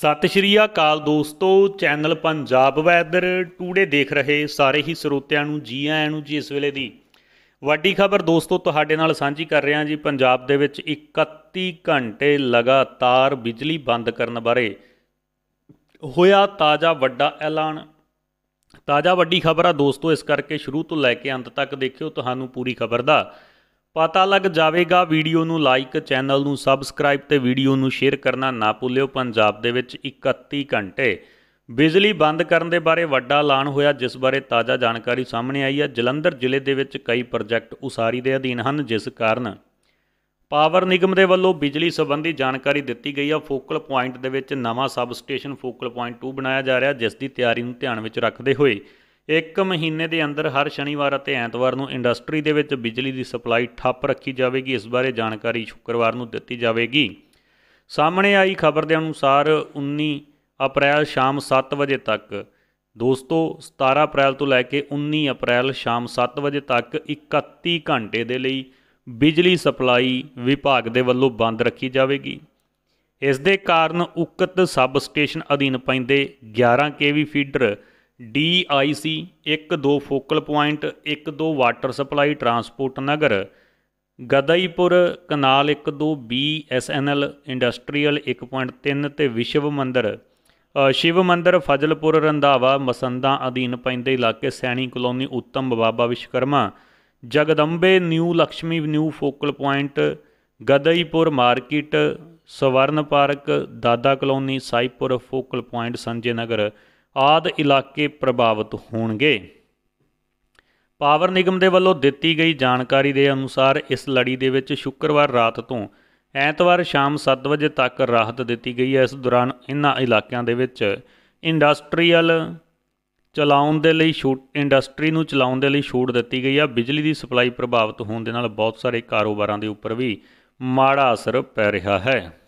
ਸਤਿ ਸ਼੍ਰੀ ਅਕਾਲ ਦੋਸਤੋ channel Punjab weather today ਦੇਖ ਰਹੇ ਸਾਰੇ ਹੀ ਸਰੋਤਿਆਂ ਨੂੰ ਜੀ ਆਇਆਂ ਨੂੰ ਜੀ ਇਸ ਵੇਲੇ ਦੀ ਵੱਡੀ ਖਬਰ ਦੋਸਤੋ ਤੁਹਾਡੇ ਨਾਲ ਸਾਂਝੀ ਕਰ ਰਿਹਾ ਜੀ ਪੰਜਾਬ ਦੇ ਵਿੱਚ 31 ਘੰਟੇ ਲਗਾਤਾਰ ਬਿਜਲੀ ਬੰਦ ਕਰਨ ਬਾਰੇ ਹੋਇਆ ਤਾਜ਼ਾ ਵੱਡਾ ਐਲਾਨ ਤਾਜ਼ਾ ਵੱਡੀ ਖਬਰ ਆ ਦੋਸਤੋ ਇਸ ਕਰਕੇ ਸ਼ੁਰੂ ਤੋਂ ਲੈ ਕੇ ਅੰਤ ਤੱਕ ਦੇਖਿਓ ਤੁਹਾਨੂੰ ਪੂਰੀ ਖਬਰ ਦਾ ਪਤਾ ਲੱਗ ਜਾਵੇਗਾ ਵੀਡੀਓ ਨੂੰ ਲਾਈਕ ਚੈਨਲ ਨੂੰ ਸਬਸਕ੍ਰਾਈਬ ਤੇ ਵੀਡੀਓ ਨੂੰ ਸ਼ੇਅਰ ਕਰਨਾ ਨਾ ਭੁੱਲਿਓ ਪੰਜਾਬ ਦੇ ਵਿੱਚ 31 ਘੰਟੇ ਬਿਜਲੀ ਬੰਦ ਕਰਨ ਦੇ ਬਾਰੇ ਵੱਡਾ ਐਲਾਨ ਹੋਇਆ ਜਿਸ ਬਾਰੇ ਤਾਜ਼ਾ ਜਾਣਕਾਰੀ ਸਾਹਮਣੇ ਆਈ ਹੈ ਜਲੰਧਰ ਜ਼ਿਲ੍ਹੇ ਦੇ ਵਿੱਚ ਕਈ ਪ੍ਰੋਜੈਕਟ ਉਸਾਰੀ ਦੇ ਅਧੀਨ ਹਨ ਜਿਸ ਕਾਰਨ ਪਾਵਰ ਨਿਗਮ ਦੇ ਵੱਲੋਂ ਬਿਜਲੀ ਸੰਬੰਧੀ ਜਾਣਕਾਰੀ ਦਿੱਤੀ ਗਈ ਹੈ ਫੋਕਲ ਪੁਆਇੰਟ ਦੇ ਵਿੱਚ ਨਵਾਂ ਸਬਸਟੇਸ਼ਨ ਫੋਕਲ ਪੁਆਇੰਟ 2 ਬਣਾਇਆ ਜਾ ਰਿਹਾ ਜਿਸ ਦੀ ਤਿਆਰੀ ਨੂੰ ਧਿਆਨ ਵਿੱਚ ਰੱਖਦੇ ਹੋਏ ਇੱਕ ਮਹੀਨੇ ਦੇ ਅੰਦਰ ਹਰ ਸ਼ਨੀਵਾਰ ਅਤੇ ਐਤਵਾਰ ਨੂੰ ਇੰਡਸਟਰੀ ਦੇ ਵਿੱਚ ਬਿਜਲੀ ਦੀ ਸਪਲਾਈ ਠੱਪ ਰੱਖੀ ਜਾਵੇਗੀ ਇਸ ਬਾਰੇ ਜਾਣਕਾਰੀ ਸ਼ੁੱਕਰਵਾਰ ਨੂੰ ਦਿੱਤੀ ਜਾਵੇਗੀ ਸਾਹਮਣੇ ਆਈ ਖਬਰ ਦੇ ਅਨੁਸਾਰ 19 ਅਪ੍ਰੈਲ ਸ਼ਾਮ 7 ਵਜੇ ਤੱਕ ਦੋਸਤੋ 17 ਅਪ੍ਰੈਲ ਤੋਂ ਲੈ ਕੇ 19 ਅਪ੍ਰੈਲ ਸ਼ਾਮ 7 ਵਜੇ ਤੱਕ 31 ਘੰਟੇ ਦੇ ਲਈ ਬਿਜਲੀ ਸਪਲਾਈ ਵਿਭਾਗ ਦੇ ਵੱਲੋਂ ਬੰਦ ਰੱਖੀ ਜਾਵੇਗੀ ਇਸ ਦੇ ਕਾਰਨ ਉਕਤ ਸਬਸਟੇਸ਼ਨ ਅਧੀਨ ਪੈਂਦੇ 11 KV feeder DIC 12 focal point 12 water supply transport Nagar Gadaipur canal 12 BSNL industrial 1.3 ਤੇ ਵਿਸ਼ਵ ਮੰਦਰ ਸ਼ਿਵ ਮੰਦਰ ਫਜ਼ਲਪੁਰ ਰੰਧਾਵਾ ਮਸੰਦਾ ਅਧੀਨ ਪੈਂਦੇ ਇਲਾਕੇ Saini colony Uttam Baba Vishwakarma Jagdambe new Lakshmi new focal point Gadaipur market Swarn park Dada colony Saipur focal point Sanjay Nagar ਆਦ ਇਲਾਕੇ ਪ੍ਰਭਾਵਿਤ ਹੋਣਗੇ ਪਾਵਰ ਨਿਗਮ ਦੇ ਵੱਲੋਂ ਦਿੱਤੀ ਗਈ ਜਾਣਕਾਰੀ ਦੇ ਅਨੁਸਾਰ ਇਸ ਲੜੀ ਦੇ ਵਿੱਚ ਸ਼ੁੱਕਰਵਾਰ ਰਾਤ ਤੋਂ ਐਤਵਾਰ ਸ਼ਾਮ 7 ਵਜੇ ਤੱਕ ਰਾਹਤ ਦਿੱਤੀ ਗਈ ਹੈ ਇਸ ਦੌਰਾਨ ਇਨ੍ਹਾਂ ਇਲਾਕਿਆਂ ਦੇ ਵਿੱਚ ਇੰਡਸਟਰੀਅਲ ਚਲਾਉਣ ਦੇ ਲਈ ਛੂਟ ਇੰਡਸਟਰੀ ਨੂੰ ਚਲਾਉਣ ਦੇ ਲਈ ਛੂਟ ਦਿੱਤੀ ਗਈ ਆ ਬਿਜਲੀ ਦੀ ਸਪਲਾਈ ਪ੍ਰਭਾਵਿਤ ਹੋਣ ਦੇ ਨਾਲ ਬਹੁਤ ਸਾਰੇ ਕਾਰੋਬਾਰਾਂ ਦੇ ਉੱਪਰ ਵੀ ਮਾੜਾ ਅਸਰ ਪੈ ਰਿਹਾ ਹੈ